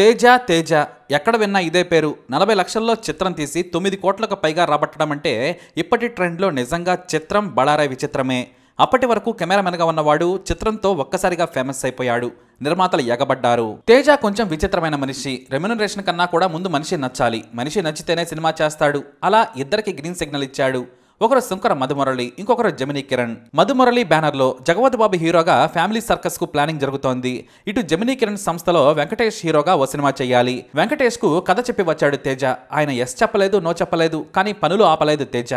తేజ తేజ ఎక్కడ విన్నా ఇదే పేరు నలభై లక్షల్లో చిత్రం తీసి తొమ్మిది కోట్లకు పైగా రాబట్టడం అంటే ఇప్పటి ట్రెండ్లో నిజంగా చిత్రం బళారా విచిత్రమే అప్పటి వరకు కెమెరామెన్గా ఉన్నవాడు చిత్రంతో ఒక్కసారిగా ఫేమస్ అయిపోయాడు నిర్మాతలు ఎగబడ్డారు తేజ కొంచెం విచిత్రమైన మనిషి రెమ్యునరేషన్ కన్నా కూడా ముందు మనిషి నచ్చాలి మనిషి నచ్చితేనే సినిమా చేస్తాడు అలా ఇద్దరికి గ్రీన్ సిగ్నల్ ఇచ్చాడు ఒకరు శంకర మధుమురళి ఇంకొకరు జమినీ కిరణ్ మధుమురళి బ్యానర్లో జగవత్ బాబు హీరోగా ఫ్యామిలీ సర్కస్ కు ప్లానింగ్ జరుగుతోంది ఇటు జమినీ కిరణ్ సంస్థలో వెంకటేష్ హీరోగా ఓ సినిమా చేయాలి వెంకటేష్ కు కథ చెప్పి వచ్చాడు తేజ ఆయన ఎస్ చెప్పలేదు నో చెప్పలేదు కానీ పనులు ఆపలేదు Teja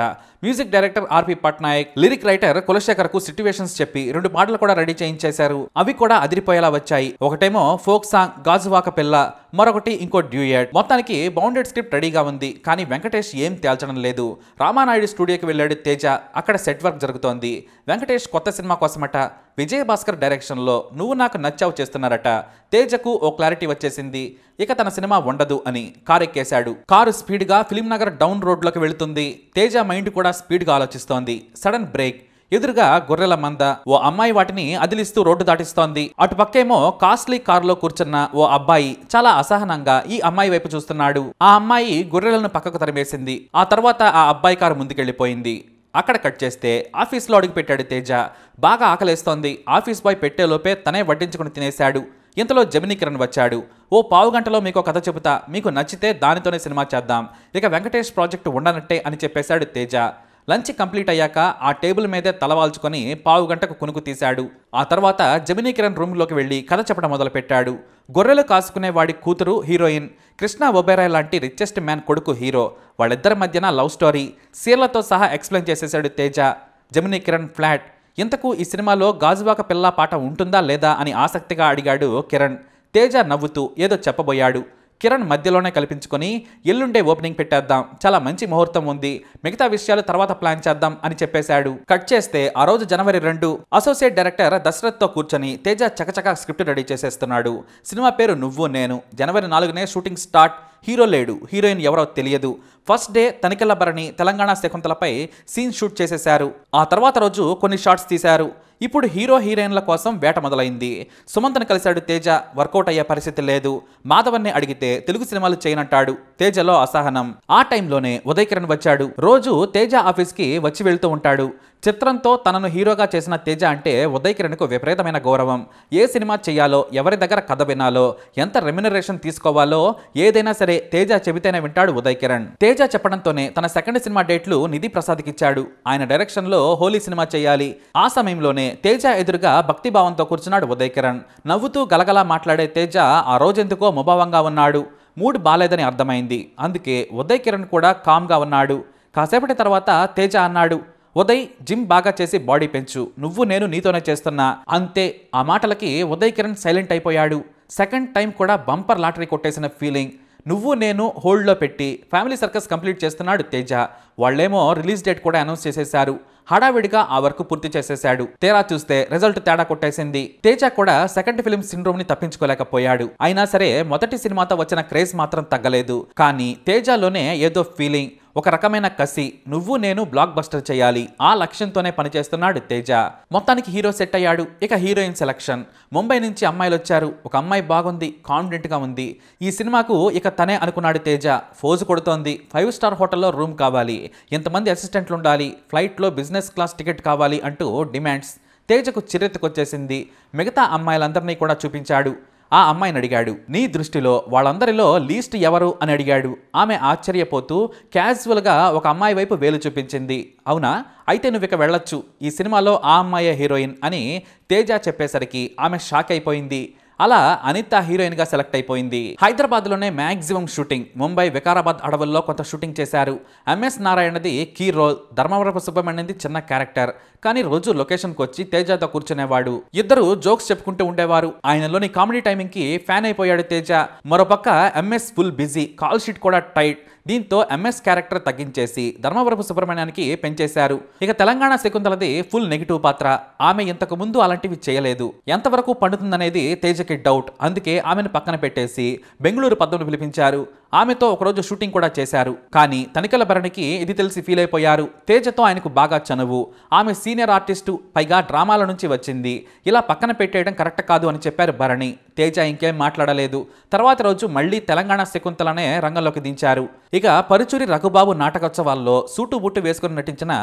music director RP Patnaik lyric writer Kulasekhar కు సిట్యువేషన్స్ చెప్పి రెండు పాటలు కూడా రెడీ చేయించేశారు అవి కూడా అదిరిపోయేలా వచ్చాయి ఒకటేమో ఫోక్ సాంగ్ గాజువాక పిల్ల మరొకటి ఇంకో డ్యూయట్ మొత్తానికి బౌండెడ్ స్క్రిప్ట్ రెడీగా ఉంది కానీ వెంకటేష్ ఏం తేల్చడం లేదు రామానాయుడు స్టూడియోకి వెళ్ళాడు తేజ అక్కడ సెట్ వర్క్ జరుగుతోంది వెంకటేష్ కొత్త సినిమా కోసమట విజయభాస్కర్ డైరెక్షన్లో నువ్వు నాకు నచ్చావు చేస్తున్నారట తేజకు ఓ క్లారిటీ వచ్చేసింది ఇక తన సినిమా ఉండదు అని కారు ఎక్కేశాడు కారు స్పీడ్గా ఫిలిం నగర్ డౌన్ రోడ్లోకి వెళుతుంది తేజ మైండ్ కూడా స్పీడ్గా ఆలోచిస్తోంది సడన్ బ్రేక్ ఎదురుగా గొర్రెల మంద ఓ అమ్మాయి వాటిని అదిలిస్తూ రోడ్డు దాటిస్తోంది అటుపక్కేమో కాస్ట్లీ కారులో కూర్చున్న ఓ అబ్బాయి చాలా అసహనంగా ఈ అమ్మాయి వైపు చూస్తున్నాడు ఆ అమ్మాయి గొర్రెలను పక్కకు తరిమేసింది ఆ తర్వాత ఆ అబ్బాయి కారు ముందుకెళ్లిపోయింది అక్కడ కట్ చేస్తే ఆఫీస్లో అడుగుపెట్టాడు తేజ బాగా ఆకలేస్తోంది ఆఫీస్ బాయ్ పెట్టేలోపే తనే వడ్డించుకుని తినేశాడు ఇంతలో జమినీ కిరణ్ వచ్చాడు ఓ పావు గంటలో మీకు కథ చెబుతా మీకు నచ్చితే దానితోనే సినిమా చేద్దాం ఇక వెంకటేష్ ప్రాజెక్టు ఉండనట్టే అని చెప్పేశాడు తేజ లంచ్ కంప్లీట్ అయ్యాక ఆ టేబుల్ మీదే తలవాల్చుకొని పావు గంటకు కునుకు తీశాడు ఆ తర్వాత జమినీ కిరణ్ రూమ్లోకి వెళ్ళి కథ చెప్పడం మొదలుపెట్టాడు గొర్రెలు కాసుకునే వాడి కూతురు హీరోయిన్ కృష్ణ ఒబెరాయ్ లాంటి రిచెస్ట్ మ్యాన్ కొడుకు హీరో వాళ్ళిద్దరి మధ్యన లవ్ స్టోరీ సీర్లతో సహా ఎక్స్ప్లెయిన్ చేసేశాడు తేజ జమినీ కిరణ్ ఫ్లాట్ ఇంతకు ఈ సినిమాలో గాజువాక పిల్ల పాట ఉంటుందా లేదా అని ఆసక్తిగా అడిగాడు కిరణ్ తేజ నవ్వుతూ ఏదో చెప్పబోయాడు కిరణ్ మధ్యలోనే కల్పించుకొని ఎల్లుండే ఓపెనింగ్ పెట్టేద్దాం చాలా మంచి ముహూర్తం ఉంది మిగతా విషయాలు తర్వాత ప్లాన్ చేద్దాం అని చెప్పేశాడు కట్ చేస్తే ఆ రోజు జనవరి రెండు అసోసియేట్ డైరెక్టర్ దశరథ్తో కూర్చొని తేజ చకచక స్క్రిప్ట్ రెడీ చేసేస్తున్నాడు సినిమా పేరు నువ్వు నేను జనవరి నాలుగునే షూటింగ్ స్టార్ట్ హీరో లేడు హీరోయిన్ ఎవరో తెలియదు ఫస్ట్ డే తనికెళ్ల భరణి తెలంగాణ శకుంతలపై సీన్ షూట్ చేసేశారు ఆ తర్వాత రోజు కొన్ని షార్ట్స్ తీశారు ఇప్పుడు హీరో హీరోయిన్ల కోసం వేట మొదలైంది సుమంత్ను కలిశాడు తేజ వర్కౌట్ అయ్యే పరిస్థితి లేదు మాధవన్ని అడిగితే తెలుగు సినిమాలు చేయనంటాడు తేజలో అసహనం ఆ టైంలోనే ఉదయ్ కిరణ్ వచ్చాడు రోజు తేజ ఆఫీస్కి వచ్చి వెళ్తూ ఉంటాడు చిత్రంతో తనను హీరోగా చేసిన తేజ అంటే ఉదయ్ కిరణ్కు విపరీతమైన గౌరవం ఏ సినిమా చేయాలో ఎవరి దగ్గర కథ వినాలో ఎంత రెమ్యునరేషన్ తీసుకోవాలో ఏదైనా సరే తేజ చెబితేనే వింటాడు ఉదయ్ కిరణ్ తేజ చెప్పడంతోనే తన సెకండ్ సినిమా డేట్లు నిధి ప్రసాద్కిచ్చాడు ఆయన డైరెక్షన్లో హోలీ సినిమా చేయాలి ఆ సమయంలోనే పట్టుకుని తేజ ఎదురుగా భక్తిభావంతో కూర్చున్నాడు ఉదయ్ కిరణ్ నవ్వుతూ గలగలా మాట్లాడే తేజ ఆ రోజెందుకో ముభావంగా ఉన్నాడు మూడ్ బాలేదని అర్థమైంది అందుకే ఉదయ్ కిరణ్ కూడా కామ్గా ఉన్నాడు కాసేపటి తర్వాత తేజ అన్నాడు ఉదయ్ జిమ్ బాగా చేసి బాడీ పెంచు నువ్వు నేను నీతోనే చేస్తున్నా అంతే ఆ మాటలకి ఉదయ్ కిరణ్ సైలెంట్ అయిపోయాడు సెకండ్ టైం కూడా బంపర్ లాటరీ కొట్టేసిన ఫీలింగ్ నువ్వు నేను హోల్డ్లో పెట్టి ఫ్యామిలీ సర్కస్ కంప్లీట్ చేస్తున్నాడు తేజ వాళ్ళేమో రిలీజ్ డేట్ కూడా అనౌన్స్ చేసేశారు హడావిడిగా ఆ వర్క్ పూర్తి చేసేశాడు తేరా చూస్తే రిజల్ట్ తేడా కొట్టేసింది తేజ కూడా సెకండ్ ఫిలిం సిండ్రోమ్ ని తప్పించుకోలేకపోయాడు అయినా సరే మొదటి సినిమాతో వచ్చిన క్రేజ్ మాత్రం తగ్గలేదు కానీ తేజలోనే ఏదో ఫీలింగ్ ఒక రకమైన కసి నువ్వు నేను బ్లాక్ బస్టర్ చేయాలి ఆ లక్ష్యంతోనే పనిచేస్తున్నాడు తేజ మొత్తానికి హీరో సెట్ అయ్యాడు ఇక హీరోయిన్ సెలక్షన్ ముంబై నుంచి అమ్మాయిలు వచ్చారు ఒక అమ్మాయి బాగుంది కాన్ఫిడెంట్గా ఉంది ఈ సినిమాకు ఇక తనే అనుకున్నాడు తేజ ఫోజు కొడుతోంది ఫైవ్ స్టార్ హోటల్లో రూమ్ కావాలి ఎంతమంది అసిస్టెంట్లు ఉండాలి ఫ్లైట్లో బిజినెస్ క్లాస్ టికెట్ కావాలి అంటూ డిమాండ్స్ తేజకు చిరెత్తుకొచ్చేసింది మిగతా అమ్మాయిలందరినీ కూడా చూపించాడు ఆ అమ్మాయిని అడిగాడు నీ దృష్టిలో వాళ్ళందరిలో లీస్ట్ ఎవరు అని అడిగాడు ఆమె ఆశ్చర్యపోతూ క్యాజువల్గా ఒక అమ్మాయి వైపు వేలు చూపించింది అవునా అయితే నువ్వు ఇక వెళ్ళొచ్చు ఈ సినిమాలో ఆ అమ్మాయే హీరోయిన్ అని తేజ చెప్పేసరికి ఆమె షాక్ అయిపోయింది అలా అనిత హీరోయిన్గా సెలెక్ట్ అయిపోయింది హైదరాబాద్లోనే మ్యాక్సిమం షూటింగ్ ముంబై వికారాబాద్ అడవుల్లో కొంత షూటింగ్ చేశారు ఎంఎస్ నారాయణది కీ రోల్ ధర్మవరపు సుబ్రహ్మణ్యంది చిన్న క్యారెక్టర్ కానీ రోజు లొకేషన్కి వచ్చి తేజతో కూర్చునేవాడు ఇద్దరు జోక్స్ చెప్పుకుంటూ ఉండేవారు ఆయనలోని కామెడీ టైమింగ్కి ఫ్యాన్ అయిపోయాడు తేజ మరోపక్క MS full busy call sheet కూడా టైట్ దీంతో ఎంఎస్ క్యారెక్టర్ తగ్గించేసి ధర్మవరపు సుబ్రహ్మణ్యానికి పెంచేశారు ఇక తెలంగాణ శకుంతలది ఫుల్ నెగిటివ్ పాత్ర ఆమె ఇంతకు ముందు అలాంటివి చేయలేదు ఎంతవరకు పండుతుందనేది తేజకి డౌట్ అందుకే ఆమెను పక్కన పెట్టేసి బెంగళూరు పద్మను పిలిపించారు ఆమెతో ఒకరోజు షూటింగ్ కూడా చేశారు కానీ తనికల భరణికి ఇది తెలిసి ఫీల్ అయిపోయారు తేజతో ఆయనకు బాగా చనువు ఆమె సీనియర్ ఆర్టిస్టు పైగా డ్రామాల నుంచి వచ్చింది ఇలా పక్కన పెట్టేయడం కరెక్ట్ కాదు అని చెప్పారు భరణి తేజ ఇంకేం మాట్లాడలేదు తర్వాత రోజు మళ్లీ తెలంగాణ శకుంతలనే రంగంలోకి దించారు ఇక పరుచూరి రఘుబాబు నాటకోత్సవాల్లో సూటు బుట్టు వేసుకుని నటించిన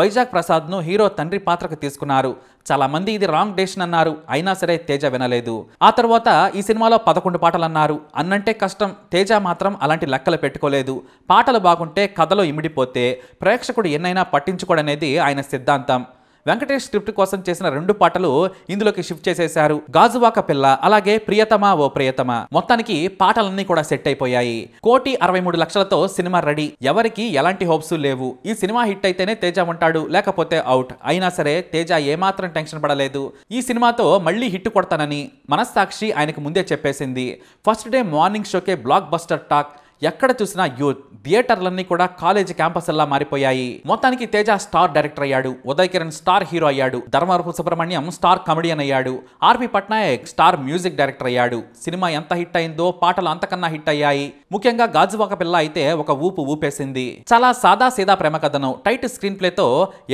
వైజాగ్ ప్రసాద్ను హీరో తండ్రి పాత్రకు తీసుకున్నారు చాలామంది ఇది రాంగ్ డెసిషన్ అన్నారు అయినా సరే తేజ వినలేదు ఆ తర్వాత ఈ సినిమాలో పదకొండు పాటలు అన్నారు అన్నంటే కష్టం తేజ మాత్రం అలాంటి లెక్కలు పెట్టుకోలేదు పాటలు బాగుంటే కథలో ఇమిడిపోతే ప్రేక్షకుడు ఎన్నైనా పట్టించుకోడనేది ఆయన సిద్ధాంతం వెంకటేష్ స్క్రిప్ట్ కోసం చేసిన రెండు పాటలు ఇందులోకి షిఫ్ట్ చేసేశారు గాజువాక పిల్ల అలాగే ప్రియతమా ఓ ప్రియతమ మొత్తానికి పాటలన్నీ కూడా సెట్ అయిపోయాయి కోటి అరవై మూడు లక్షలతో సినిమా రెడీ ఎవరికి ఎలాంటి హోప్స్ లేవు ఈ సినిమా హిట్ అయితేనే తేజ ఉంటాడు లేకపోతే అవుట్ అయినా సరే తేజ ఏమాత్రం టెన్షన్ పడలేదు ఈ సినిమాతో మళ్లీ హిట్ కొడతానని మనస్సాక్షి ఆయనకు ముందే చెప్పేసింది ఫస్ట్ డే మార్నింగ్ షోకే బ్లాక్ బస్టర్ టాక్ ఎక్కడ చూసినా యూత్ థియేటర్లన్నీ కూడా కాలేజీ క్యాంపస్లా మారిపోయాయి మొత్తానికి తేజ స్టార్ డైరెక్టర్ అయ్యాడు ఉదయ్ కిరణ్ స్టార్ హీరో అయ్యాడు ధర్మవరపు సుబ్రహ్మణ్యం స్టార్ కమెడియన్ అయ్యాడు RP Patnaik star music director అయ్యాడు సినిమా ఎంత హిట్ అయిందో పాటలు అంతకన్నా హిట్ అయ్యాయి ముఖ్యంగా గాజువాక పిల్ల అయితే ఒక ఊపు ఊపేసింది చాలా సాదా సీదా ప్రేమ కథను టైట్ స్క్రీన్ ప్లేతో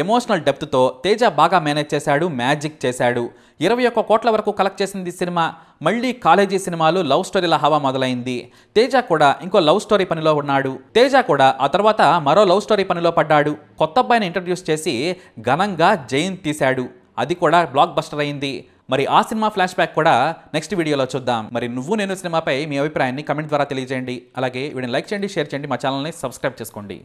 ఎమోషనల్ డెప్త్తో తేజ బాగా మేనేజ్ చేశాడు మ్యాజిక్ చేశాడు ఇరవై ఒక్క కోట్ల వరకు కలెక్ట్ చేసింది సినిమా మళ్ళీ కాలేజీ సినిమాలు లవ్ స్టోరీల హవా మొదలైంది తేజ కూడా ఇంకో లవ్ స్టోరీ పనిలో ఉన్నాడు తేజ కూడా ఆ తర్వాత మరో లవ్ స్టోరీ పనిలో పడ్డాడు కొత్త అబ్బాయిని ఇంట్రడ్యూస్ చేసి ఘనంగా జైన్ తీశాడు అది కూడా బ్లాక్ బస్టర్ అయింది మరి ఆ సినిమా ఫ్లాష్ బ్యాక్ కూడా నెక్స్ట్ వీడియోలో చూద్దాం మరి నువ్వు నేను సినిమాపై మీ అభిప్రాయాన్ని కమెంట్ ద్వారా తెలియజేయండి అలాగే వీడిని లైక్ చేయండి షేర్ చేయండి మా ఛానల్ని సబ్స్క్రైబ్ చేసుకోండి